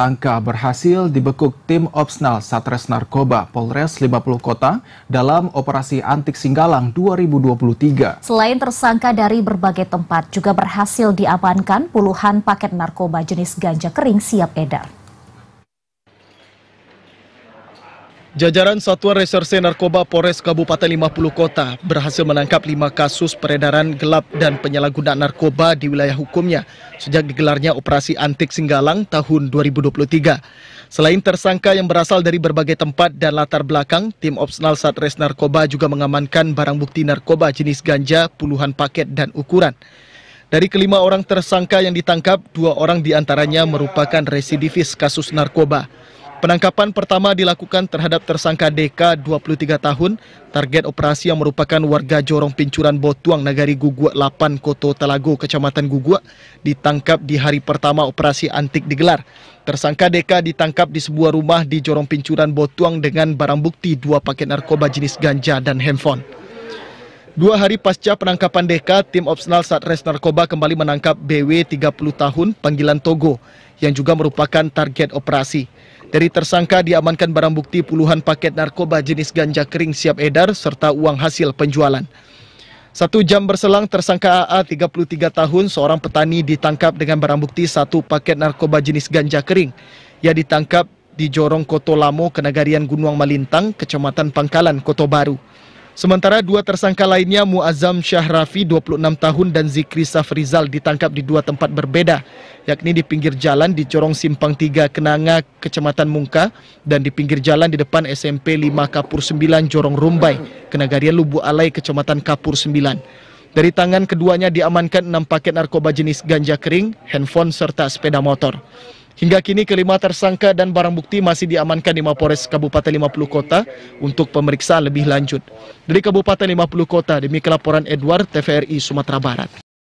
tersangka berhasil dibekuk tim Opsnal Satres Narkoba Polres 50 Kota dalam operasi Antik Singgalang 2023. Selain tersangka dari berbagai tempat, juga berhasil diamankan puluhan paket narkoba jenis ganja kering siap edar. Jajaran Satuan Reserse Narkoba Polres Kabupaten 50 Kota berhasil menangkap lima kasus peredaran gelap dan penyalahgunaan narkoba di wilayah hukumnya sejak digelarnya operasi antik Singgalang tahun 2023. Selain tersangka yang berasal dari berbagai tempat dan latar belakang, tim Opsional Satres Narkoba juga mengamankan barang bukti narkoba jenis ganja puluhan paket dan ukuran. Dari kelima orang tersangka yang ditangkap, dua orang diantaranya merupakan residivis kasus narkoba. Penangkapan pertama dilakukan terhadap tersangka DK 23 tahun, target operasi yang merupakan warga Jorong Pincuran Botuang Nagari Gugua 8 Koto Telago Kecamatan Gugua, ditangkap di hari pertama operasi antik digelar. Tersangka DK ditangkap di sebuah rumah di Jorong Pincuran Botuang dengan barang bukti dua paket narkoba jenis ganja dan handphone. Dua hari pasca penangkapan DK, tim opsional Satres Narkoba kembali menangkap BW 30 tahun panggilan Togo yang juga merupakan target operasi. Dari tersangka diamankan barang bukti puluhan paket narkoba jenis ganja kering siap edar serta uang hasil penjualan. Satu jam berselang, tersangka AA 33 tahun, seorang petani ditangkap dengan barang bukti satu paket narkoba jenis ganja kering. Ia ditangkap di Jorong Koto Lamo, Kenagarian Gunung Malintang, Kecamatan Pangkalan, Koto Baru. Sementara dua tersangka lainnya Muazzam Syahrafi 26 tahun dan Zikri Safrizal ditangkap di dua tempat berbeda yakni di pinggir jalan di corong Simpang 3 Kenanga, Kecamatan Mungka, dan di pinggir jalan di depan SMP 5 Kapur 9 Jorong Rumbai, Kenagarian Lubu Alai, Kecamatan Kapur 9. Dari tangan keduanya diamankan 6 paket narkoba jenis ganja kering, handphone, serta sepeda motor. Hingga kini kelima tersangka dan barang bukti masih diamankan di Mapores Kabupaten 50 Kota untuk pemeriksaan lebih lanjut. Dari Kabupaten 50 Kota, demi kelaporan Edward, TVRI Sumatera Barat.